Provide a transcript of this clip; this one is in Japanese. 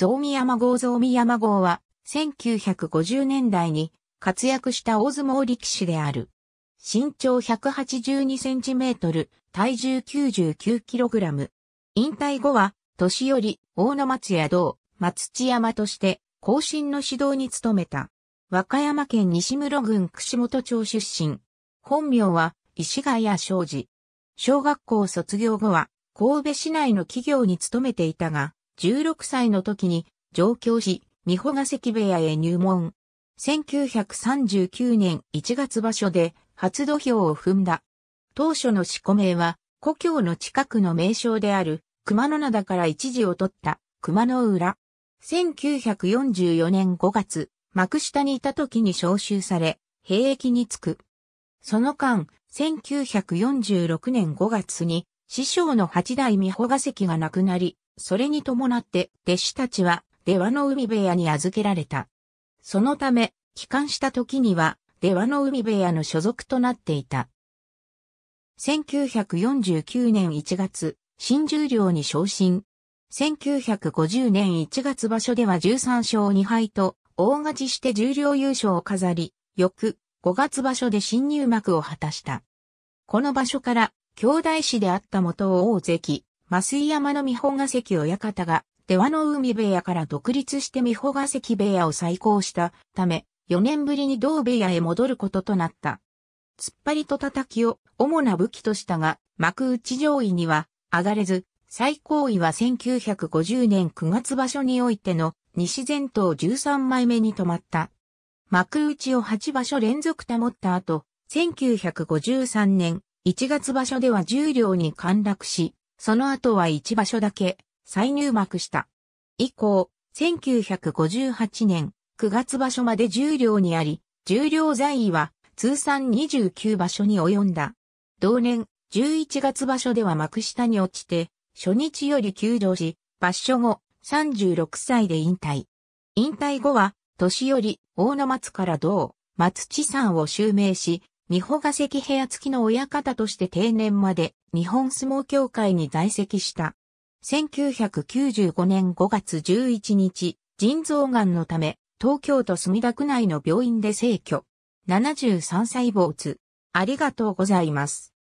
ゾウミヤマ号ゾウミヤマ号は、1950年代に活躍した大相撲力士である。身長182センチメートル、体重99キログラム。引退後は、年寄り、大野松屋道、松地山として、後進の指導に努めた。和歌山県西室郡串本町出身。本名は、石ヶ谷昌司。小学校卒業後は、神戸市内の企業に勤めていたが、16歳の時に上京し、美保ヶ関部屋へ入門。1939年1月場所で初土俵を踏んだ。当初の四股名は、故郷の近くの名称である、熊野灘から一時を取った、熊野浦。1944年5月、幕下にいた時に召集され、兵役に着く。その間、1946年5月に、師匠の八代美穂が関が亡くなり、それに伴って弟子たちは出羽の海部屋に預けられた。そのため、帰還した時には出羽の海部屋の所属となっていた。1949年1月、新十両に昇進。1950年1月場所では13勝2敗と、大勝ちして十両優勝を飾り、翌5月場所で新入幕を果たした。この場所から兄弟子であった元大関、増井山の美穂ヶ関親方が、出羽の海部屋から独立して美穂ヶ関部屋を再興したため、4年ぶりに同部屋へ戻ることとなった。突っ張りと叩きを主な武器としたが、幕内上位には上がれず、最高位は1950年9月場所においての西前頭13枚目に止まった。幕内を8場所連続保った後、1953年1月場所では十両に陥落し、その後は1場所だけ再入幕した。以降、1958年9月場所まで十両にあり、十両在位は通算29場所に及んだ。同年、11月場所では幕下に落ちて、初日より休場し、場所後、36歳で引退。引退後は、年寄り、大野松から同、松地さんを襲名し、日保が関部屋付きの親方として定年まで日本相撲協会に在籍した。1995年5月11日、腎臓がんのため、東京都墨田区内の病院で逝去。73歳坊主。ありがとうございます。